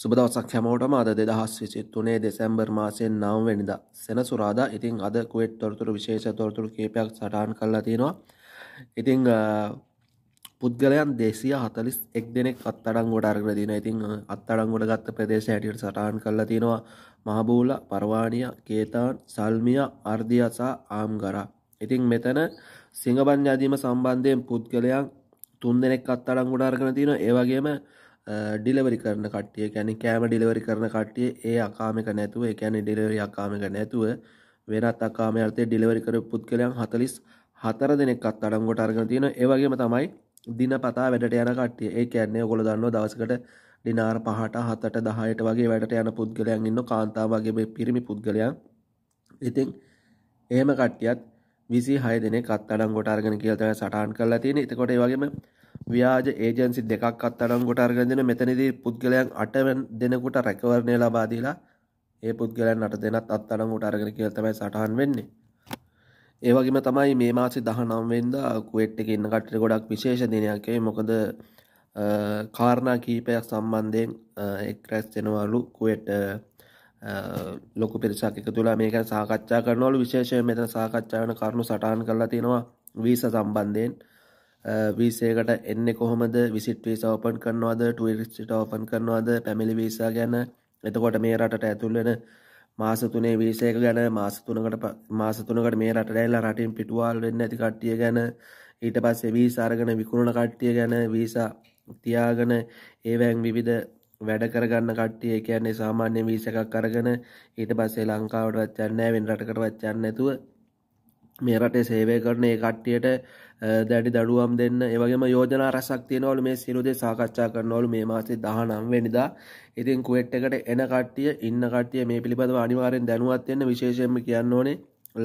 සුබදවසක් හැමෝටම අද දෙදහස් විසි තුනේ දෙසැම්බර් මාසයෙන් නම්වැනිදා සෙනසුරාදා ඉතිං අද කුවෙට් තොරතුරු විශේෂ තොරතුරු කේපයක් සටහන් කරලා තියෙනවා ඉතිං පුද්ගලයන් දේසිය හතලිස් එක් දෙනෙක් අත්තඩං ගොඩ අර්ගදින ඉතිං අත්තඩං ගොඩ ගත්ත ප්‍රදේශ ඇටියට සටහන් කරලා තියෙනවා මහබූල පරවාණිය කේතාන් සල්මිය අර්ධියසා ආම්ගරා ඉතිං මෙතන සිංහබන්්‍යාදීම සම්බන්ධයෙන් පුද්ගලයන් තුන් දෙනෙක් අත්තඩං ගොඩාර්ගන තියෙන ඒවගේම ඩිලවරි කරන කට්ටිය ැන කෑම ඩිලවරි කරන කට්ටිය ඒ අකාමික නැතුව එකැන ඩිලවරි අකාමික නැතුව වෙනත් අකාමයර්තය ඩිලවරි කර පුද්ගලයන් හතලිස් හතර දෙනෙක්ත් අඩංගොට අර්ගන තියෙන ඒවගේම තමයි දින පතා වැඩට යන කට්ටිය ඒ කැන්නේ ගොල දන්න දවසකට ඩිනාර් පහට හතට දහයට වගේ වැඩට යන පුද්ගලයන් ඉන්න කාන්තාවගේ පිරිමි පුද්ගලයන් ඉතිං ඒම කට්ටියත් විසි හය දෙනෙ කත් අඩංගොට අර්ගෙන කියල්තන සටහන් කරලා තියෙන එතකොට වගේම ව්‍යාජ ඒජන්සි දෙකක් අත්තරම් කොට අර්ගදෙන මෙතනදී පුද්ගලයන් අටවෙන් දෙනකුට රැකවරණය ලබාදීලා ඒ පුද්ගලයන් අට දෙනත් අත්තරම් කොට අරගෙන කියල තමයි සටහන් වෙන්නේ ඒවගේම තමයි මේ මාසි දහනම්වෙන්ද කුවට් එක ඉන්න කටට ගොඩක් විශේෂ දෙනයක්ේ මොකද කාරණා කීපයක් සම්බන්ධයෙන් එක්රැස් දෙෙනවලු කුවට් ලොකු පිරිසක් එක තුලා මේක සාකච්ඡා කරනවලු විශේෂය මෙතන සාකච්ඡාවන කරුණු සටහන් කරලා තියෙනවා වීස සම්බන්ධයෙන් වීසයකට එන්න කොහොමද විසිට වීස ඕපන් කරනවාද ටවිරිස්ට ඕපන් කරනවාද පැමිලි වීසා ගැන එතකොට මේ රටට ඇතුල්ලෙන මාසතුනේ වීසයක ගැන මාසතුනකට මාසතුනකට මේ රටටැල්ලා රටින් පිටුවල් වෙන්න ඇති කට්ටිය ගැන ඊට පස්සේ වීසාරගෙන විකුණන කට්ටිය ගැන වීසා තියාගෙන ඒවැන් විවිධ වැඩ කරගන්න කට්ටිය කියන්නේ සාමාන්‍ය වීසකක් කරගෙන ඊට පස්සේ ලංකාවටවත් යන්න වෙන් රටකටවත් යන්න ඇතුව මේ රටේ සේවය කරන ඒ කට්ටියට දැඩි දඩුවම් දෙන්න ඒවගේම යෝජනා රැසක් තියෙනවලු මේ සිරුදේ සාකච්ඡා කරනවලු මේ මාසේ 19 වෙනිදා. ඉතින් කුවෙට් එකට එන කට්ටිය ඉන්න කට්ටිය මේ පිළිබඳව අනිවාර්යෙන් දැනුවත් වෙන්න විශේෂයෙන්ම කියන්න ඕනේ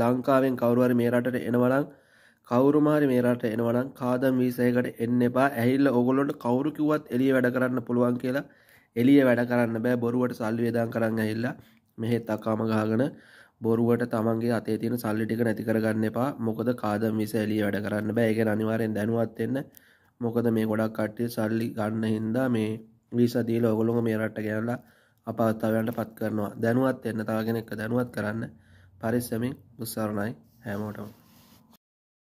ලංකාවෙන් කවුරු හරි මේ රටට එනවා නම් කවුරුම හරි මේ රට එනවනම් කාදම් වීසයකට එන්න එපා. ඇහිල්ල ඕගොල්ලොන්ට කවුරු කිව්වත් එළිය වැඩ කරන්න පුළුවන් කියලා එළිය වැඩ කරන්න බෑ බොරුවට සල්ලි වේදම් කරන් ඇහිල්ලා මෙහෙත් අකාම ගහගෙන බොරුවට තමන්ගේ අතේ තියෙන සල්ලි ටික නැති කරගන්න එපා මොකද කාදම් විස එළිය වැඩ කරන්න බෑ ඒක අනිවාර්යෙන් දැනුවත් වෙන්න මොකද මේ ගොඩක් කට්ටිය සල්ලි ගන්න හින්දා මේ වීසා දීලා ඔයගොල්ලෝ මේ රටට ගෙනලා අපහසුතාවයන්ට පත් කරනවා දැනුවත් වෙන්න තව කෙනෙක්ව දැනුවත් කරන්න පරිස්සමින් උත්සාහ කරනයි හැමෝටම